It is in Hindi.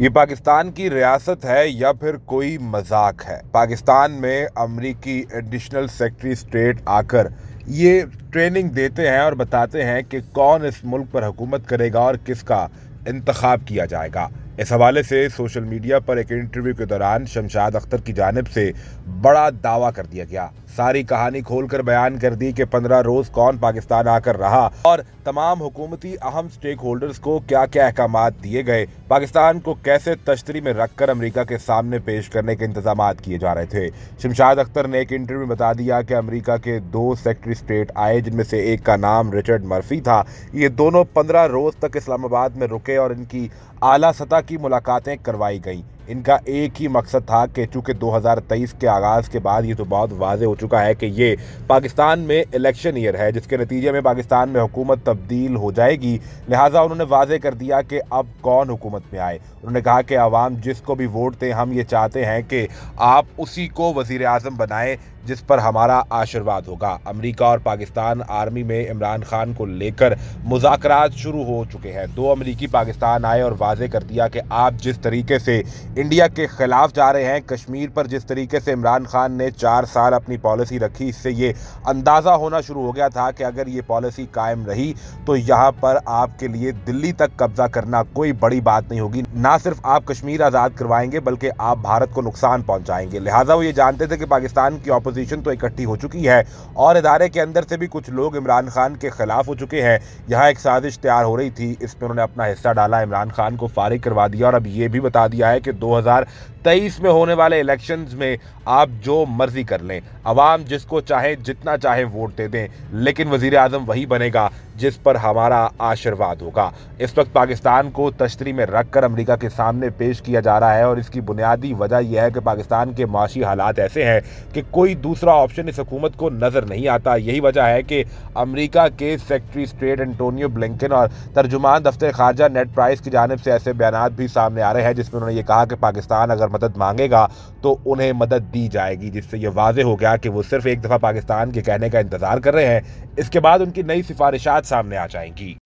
ये पाकिस्तान की रियासत है या फिर कोई मजाक है पाकिस्तान में अमरीकी एडिशनल सेक्रेटरी स्टेट आकर ये ट्रेनिंग देते हैं और बताते हैं कि कौन इस मुल्क पर हुकूमत करेगा और किसका इंतखब किया जाएगा इस हवाले से सोशल मीडिया पर एक इंटरव्यू के दौरान शमशाद अख्तर की जानब से बड़ा दावा कर दिया गया सारी कहानी खोलकर बयान कर दी कि पंद्रह रोज कौन पाकिस्तान आकर रहा और तमाम हुकूमती अहम स्टेक होल्डर्स को क्या क्या अहकाम दिए गए पाकिस्तान को कैसे तश्तरी में रखकर अमेरिका के सामने पेश करने के इंतजाम किए जा रहे थे शमशाद अख्तर ने एक इंटरव्यू में बता दिया कि अमेरिका के दो सेक्रेटरी स्टेट आए जिनमें से एक का नाम रिचर्ड मर्फी था ये दोनों पंद्रह रोज तक इस्लामाबाद में रुके और इनकी आला सतह की मुलाकातें करवाई गईं इनका एक ही मकसद था कि चूँकि 2023 के आगाज़ के बाद ये तो बहुत वाजे हो चुका है कि ये पाकिस्तान में इलेक्शन ईयर है जिसके नतीजे में पाकिस्तान में हुकूमत तब्दील हो जाएगी लिहाजा उन्होंने वाजे कर दिया कि अब कौन हुकूमत में आए उन्होंने कहा कि आवाम जिसको भी वोट दें हम ये चाहते हैं कि आप उसी को वज़ी अजम बनाएँ जिस पर हमारा आशीर्वाद होगा अमेरिका और पाकिस्तान आर्मी में इमरान खान को लेकर मुजाकर शुरू हो चुके हैं दो अमरीकी पाकिस्तान आए और वाजे कर दिया कि आप जिस तरीके से इंडिया के खिलाफ जा रहे हैं कश्मीर पर जिस तरीके से इमरान खान ने चार साल अपनी पॉलिसी रखी इससे ये अंदाज़ा होना शुरू हो गया था कि अगर ये पॉलिसी कायम रही तो यहाँ पर आपके लिए दिल्ली तक कब्जा करना कोई बड़ी बात नहीं होगी ना सिर्फ आप कश्मीर आज़ाद करवाएंगे बल्कि आप भारत को नुकसान पहुँचाएंगे लिहाजा वो ये जानते थे कि पाकिस्तान की अपोजिशन तो इकट्ठी हो चुकी है और इदारे के अंदर से भी कुछ लोग इमरान खान के खिलाफ हो चुके हैं यहाँ एक साजिश तैयार हो रही थी इसमें उन्होंने अपना हिस्सा डाला इमरान खान को फारिग करवा दिया और अब ये भी बता दिया है कि 2023 में होने वाले इलेक्शन में आप जो मर्जी कर लें आवाम जिसको चाहे जितना चाहे वोट दे दें लेकिन वजीर आजम वही बनेगा जिस पर हमारा आशीर्वाद होगा इस वक्त पाकिस्तान को तश्तरी में रखकर अमेरिका के सामने पेश किया जा रहा है और इसकी बुनियादी वजह यह है कि पाकिस्तान के माशी हालात ऐसे हैं कि कोई दूसरा ऑप्शन इस हुकूमत को नज़र नहीं आता यही वजह है कि अमेरिका के सेक्रेटरी स्टेट एंटोनियो ब्लिंकन और तर्जुमान दफ्तर खारजा नेट प्राइस की जानब से ऐसे बयान भी सामने आ रहे हैं जिसमें उन्होंने ये कहा कि पाकिस्तान अगर मदद मांगेगा तो उन्हें मदद दी जाएगी जिससे यह वाज हो गया कि वो सिर्फ एक दफ़ा पाकिस्तान के कहने का इंतज़ार कर रहे हैं इसके बाद उनकी नई सिफारिशात सामने आ जाएंगी